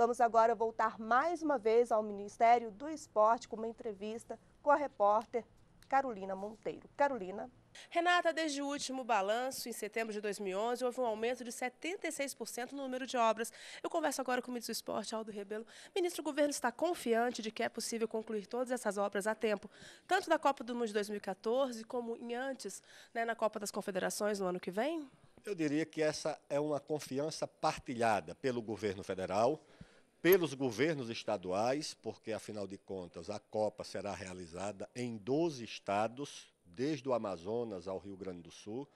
Vamos agora voltar mais uma vez ao Ministério do Esporte com uma entrevista com a repórter Carolina Monteiro. Carolina. Renata, desde o último balanço, em setembro de 2011, houve um aumento de 76% no número de obras. Eu converso agora com o ministro do Esporte, Aldo Rebelo. Ministro, o governo está confiante de que é possível concluir todas essas obras a tempo, tanto da Copa do Mundo de 2014, como em antes, né, na Copa das Confederações no ano que vem? Eu diria que essa é uma confiança partilhada pelo governo federal, pelos governos estaduais, porque afinal de contas a Copa será realizada em 12 estados, desde o Amazonas ao Rio Grande do Sul.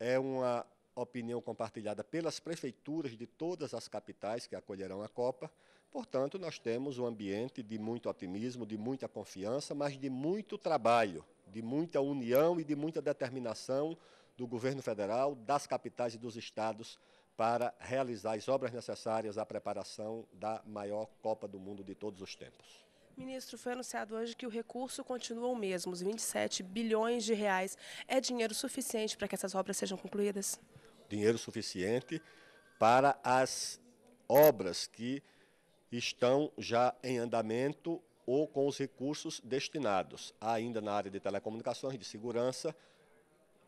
É uma opinião compartilhada pelas prefeituras de todas as capitais que acolherão a Copa. Portanto, nós temos um ambiente de muito otimismo, de muita confiança, mas de muito trabalho, de muita união e de muita determinação do governo federal, das capitais e dos estados para realizar as obras necessárias à preparação da maior Copa do Mundo de todos os tempos. Ministro, foi anunciado hoje que o recurso continua o mesmo, os 27 bilhões de reais. É dinheiro suficiente para que essas obras sejam concluídas? Dinheiro suficiente para as obras que estão já em andamento ou com os recursos destinados, ainda na área de telecomunicações, de segurança,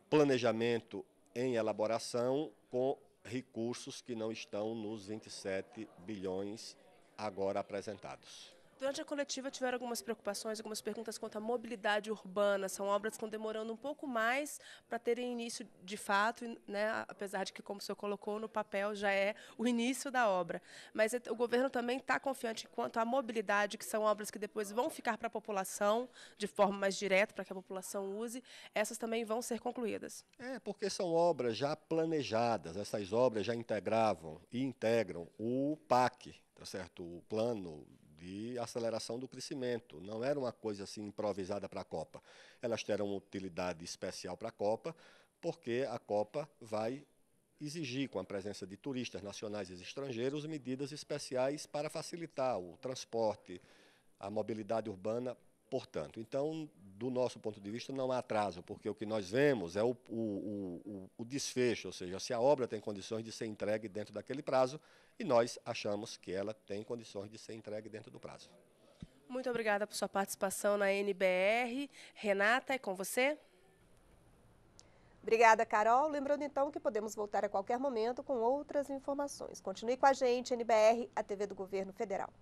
planejamento em elaboração com recursos que não estão nos 27 bilhões agora apresentados. Durante a coletiva tiveram algumas preocupações, algumas perguntas quanto à mobilidade urbana. São obras que estão demorando um pouco mais para terem início de fato, né? apesar de que, como o senhor colocou no papel, já é o início da obra. Mas é, o governo também está confiante quanto à mobilidade, que são obras que depois vão ficar para a população de forma mais direta, para que a população use. Essas também vão ser concluídas. É, porque são obras já planejadas, essas obras já integravam e integram o PAC, tá certo? O Plano de aceleração do crescimento. Não era uma coisa assim improvisada para a Copa. Elas terão utilidade especial para a Copa, porque a Copa vai exigir, com a presença de turistas nacionais e estrangeiros, medidas especiais para facilitar o transporte, a mobilidade urbana, portanto. Então, do nosso ponto de vista, não há atraso, porque o que nós vemos é o, o, o, o, desfecho, ou seja, se a obra tem condições de ser entregue dentro daquele prazo, e nós achamos que ela tem condições de ser entregue dentro do prazo. Muito obrigada por sua participação na NBR. Renata, é com você. Obrigada, Carol. Lembrando então que podemos voltar a qualquer momento com outras informações. Continue com a gente, NBR, a TV do Governo Federal.